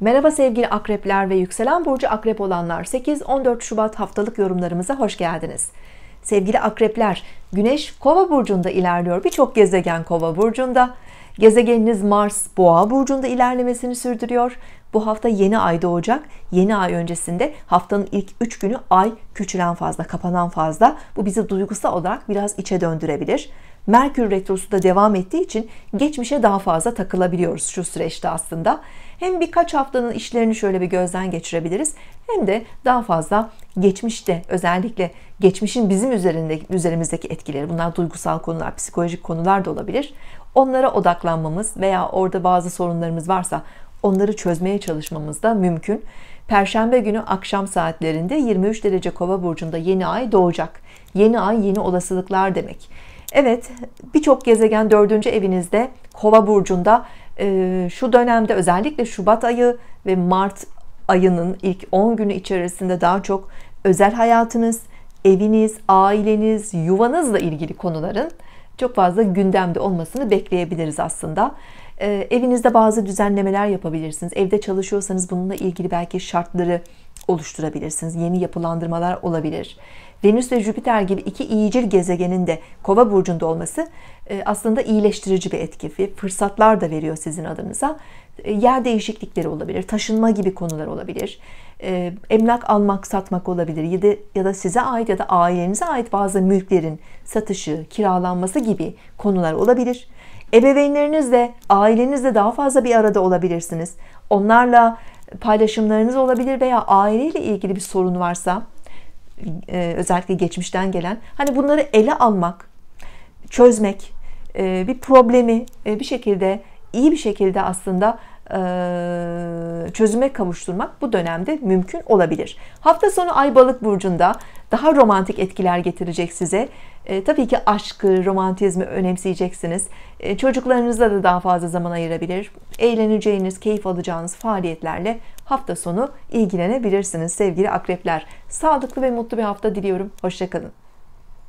Merhaba sevgili akrepler ve yükselen burcu akrep olanlar 8-14 Şubat haftalık yorumlarımıza hoş geldiniz. Sevgili akrepler güneş kova burcunda ilerliyor birçok gezegen kova burcunda. Gezegeniniz Mars boğa burcunda ilerlemesini sürdürüyor. Bu hafta yeni ay doğacak. Yeni ay öncesinde haftanın ilk 3 günü ay küçülen fazla, kapanan fazla. Bu bizi duygusal olarak biraz içe döndürebilir. Merkür Retrosu da devam ettiği için geçmişe daha fazla takılabiliyoruz şu süreçte aslında. Hem birkaç haftanın işlerini şöyle bir gözden geçirebiliriz hem de daha fazla geçmişte özellikle geçmişin bizim üzerinde, üzerimizdeki etkileri bunlar duygusal konular, psikolojik konular da olabilir. Onlara odaklanmamız veya orada bazı sorunlarımız varsa onları çözmeye çalışmamız da mümkün. Perşembe günü akşam saatlerinde 23 derece kova burcunda yeni ay doğacak. Yeni ay yeni olasılıklar demek. Evet birçok gezegen dördüncü evinizde kova burcunda ee, şu dönemde özellikle Şubat ayı ve Mart ayının ilk 10 günü içerisinde daha çok özel hayatınız, eviniz, aileniz, yuvanızla ilgili konuların çok fazla gündemde olmasını bekleyebiliriz aslında. Ee, evinizde bazı düzenlemeler yapabilirsiniz. Evde çalışıyorsanız bununla ilgili belki şartları oluşturabilirsiniz. Yeni yapılandırmalar olabilir. Venüs ve Jüpiter gibi iki iyicil gezegenin de kova burcunda olması e, aslında iyileştirici bir etki ve fırsatlar da veriyor sizin adınıza. E, yer değişiklikleri olabilir, taşınma gibi konular olabilir, e, emlak almak, satmak olabilir ya da, size ait ya da ailenize ait bazı mülklerin satışı, kiralanması gibi konular olabilir. Ebeveynlerinizle, ailenizle daha fazla bir arada olabilirsiniz. Onlarla paylaşımlarınız olabilir veya aileyle ilgili bir sorun varsa e, özellikle geçmişten gelen hani bunları ele almak çözmek e, bir problemi e, bir şekilde iyi bir şekilde aslında çözüme kavuşturmak bu dönemde mümkün olabilir. Hafta sonu Ay Balık burcunda daha romantik etkiler getirecek size. E, tabii ki aşkı, romantizmi önemseyeceksiniz. E, çocuklarınızla da daha fazla zaman ayırabilir. Eğleneceğiniz, keyif alacağınız faaliyetlerle hafta sonu ilgilenebilirsiniz sevgili akrepler. Sağlıklı ve mutlu bir hafta diliyorum. Hoşçakalın.